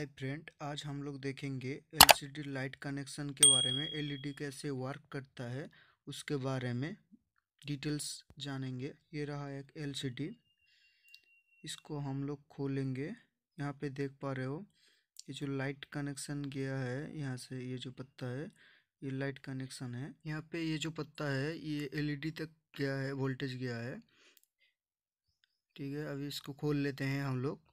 hi friend आज हम लोग देखेंगे एलसीडी लाइट कनेक्शन के बारे में एलईडी e कैसे वर्क करता है उसके बारे में डिटेल्स जानेंगे ये रहा एक एलसीडी इसको हम लोग खोलेंगे यहाँ पे देख पा रहे हो ये जो लाइट कनेक्शन गया है यहाँ से ये जो पत्ता है ये लाइट कनेक्शन है यहाँ पे ये जो पत्ता है ये एल e तक गया है वोल्टेज गया है ठीक है अभी इसको खोल लेते हैं हम लोग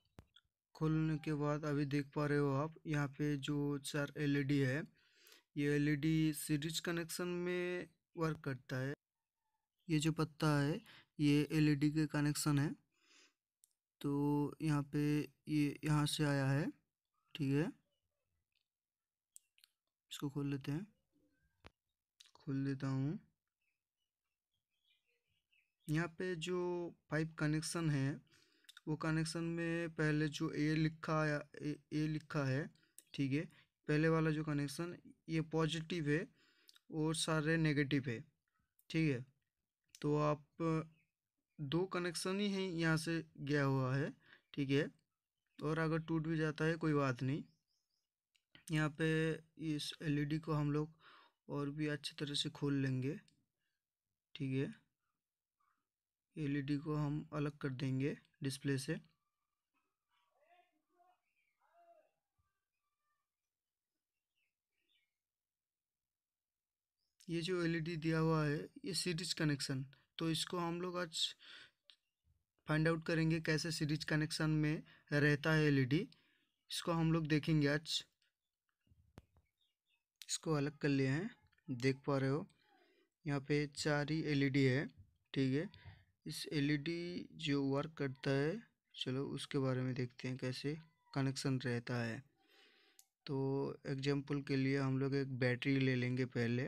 खोलने के बाद अभी देख पा रहे हो आप यहाँ पे जो चार एलईडी e है ये एलईडी सीरीज कनेक्शन में वर्क करता है ये जो पत्ता है ये एलईडी e के कनेक्शन है तो यहाँ पे ये यहाँ से आया है ठीक है इसको खोल लेते हैं खोल देता हूँ यहाँ पे जो पाइप कनेक्शन है वो कनेक्शन में पहले जो ए लिखा ए, ए लिखा है ठीक है पहले वाला जो कनेक्शन ये पॉजिटिव है और सारे नेगेटिव है ठीक है तो आप दो कनेक्शन ही हैं यहाँ से गया हुआ है ठीक है और अगर टूट भी जाता है कोई बात नहीं यहाँ पे इस एलईडी e को हम लोग और भी अच्छी तरह से खोल लेंगे ठीक है एलईडी e को हम अलग कर देंगे डिस्प्ले से ये जो एलईडी e दिया हुआ है ये सीरीज कनेक्शन तो इसको हम लोग आज फाइंड आउट करेंगे कैसे सीरीज कनेक्शन में रहता है एलईडी e इसको हम लोग देखेंगे आज इसको अलग कर लिए हैं देख पा रहे हो यहाँ पे चार ही एलईडी है ठीक है इस एलईडी जो वर्क करता है चलो उसके बारे में देखते हैं कैसे कनेक्शन रहता है तो एग्जांपल के लिए हम लोग एक बैटरी ले लेंगे पहले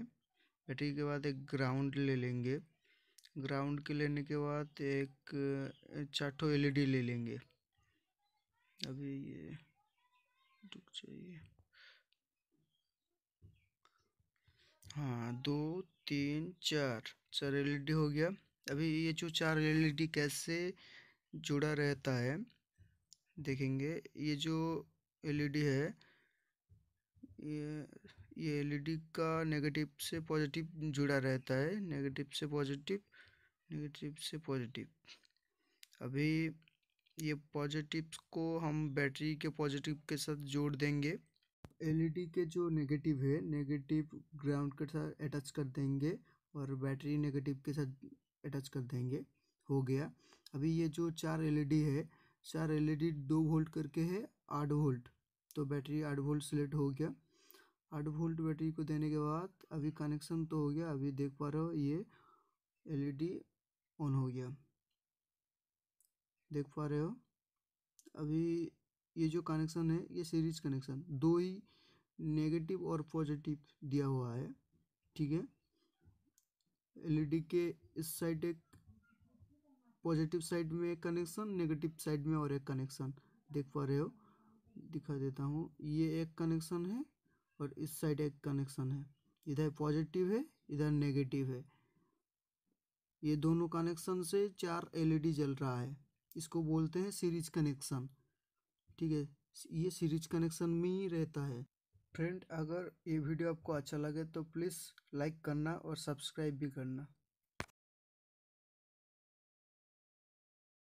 बैटरी के बाद एक ग्राउंड ले लेंगे ग्राउंड के लेने के बाद एक चाटो एलईडी ले लेंगे अभी ये रुक जाइए हाँ दो तीन चार चार एलईडी हो गया अभी ये जो चार एलईडी e कैसे जुड़ा रहता है देखेंगे ये जो एलईडी e है ये ये एलईडी e का नेगेटिव से पॉजिटिव जुड़ा रहता है नेगेटिव से पॉजिटिव नेगेटिव से पॉजिटिव अभी ये पॉजिटिव को हम बैटरी के पॉजिटिव के साथ जोड़ देंगे एलईडी के जो नेगेटिव है नेगेटिव ग्राउंड के साथ अटैच कर देंगे और बैटरी नेगेटिव के साथ अटैच कर देंगे हो गया अभी ये जो चार एलईडी e है चार एलईडी e दो वोल्ट करके है आठ वोल्ट तो बैटरी आठ वोल्ट सेलेक्ट हो गया आठ वोल्ट बैटरी को देने के बाद अभी कनेक्शन तो हो गया अभी देख पा रहे हो ये एलईडी ऑन e हो गया देख पा रहे हो अभी ये जो कनेक्शन है ये सीरीज कनेक्शन दो ही नेगेटिव और पॉजिटिव दिया हुआ है ठीक है एलईडी के इस साइड एक पॉजिटिव साइड में एक कनेक्शन नेगेटिव साइड में और एक कनेक्शन देख पा रहे हो दिखा देता हूँ ये एक कनेक्शन है और इस साइड एक कनेक्शन है इधर पॉजिटिव है इधर नेगेटिव है ये दोनों कनेक्शन से चार एलईडी जल रहा है इसको बोलते हैं सीरीज कनेक्शन ठीक है ये सीरीज कनेक्शन में ही रहता है फ्रेंड अगर ये वीडियो आपको अच्छा लगे तो प्लीज़ लाइक करना और सब्सक्राइब भी करना